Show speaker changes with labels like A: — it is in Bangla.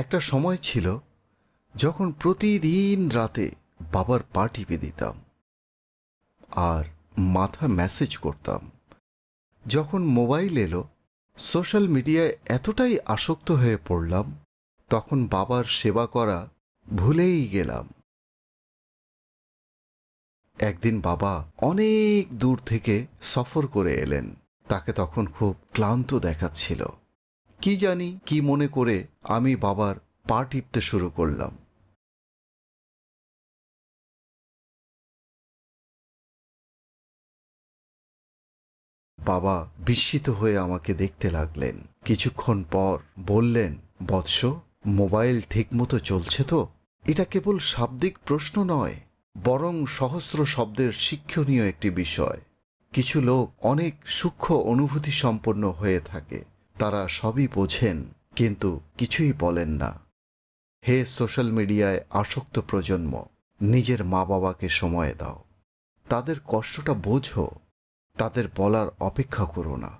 A: একটা সময় ছিল যখন প্রতিদিন রাতে বাবার পা টিপে দিতাম আর মাথা মেসেজ করতাম যখন মোবাইল এলো সোশ্যাল মিডিয়ায় এতটাই আসক্ত হয়ে পড়লাম তখন বাবার সেবা করা ভুলেই গেলাম একদিন বাবা অনেক দূর থেকে সফর করে এলেন তাকে তখন খুব ক্লান্ত দেখাচ্ছিল কি জানি কি মনে করে আমি বাবার পা টিপতে শুরু করলাম বাবা বিস্মিত হয়ে আমাকে দেখতে লাগলেন কিছুক্ষণ পর বললেন বৎস মোবাইল ঠিকমতো চলছে তো এটা কেবল শাব্দিক প্রশ্ন নয় বরং সহস্র শব্দের শিক্ষণীয় একটি বিষয় কিছু লোক অনেক সূক্ষ্ম অনুভূতি সম্পন্ন হয়ে থাকে তারা সবই বোঝেন কিন্তু কিছুই বলেন না হে সোশ্যাল মিডিয়ায় আসক্ত প্রজন্ম নিজের মা বাবাকে সময় দাও তাদের কষ্টটা বোঝো তাদের বলার অপেক্ষা
B: করো না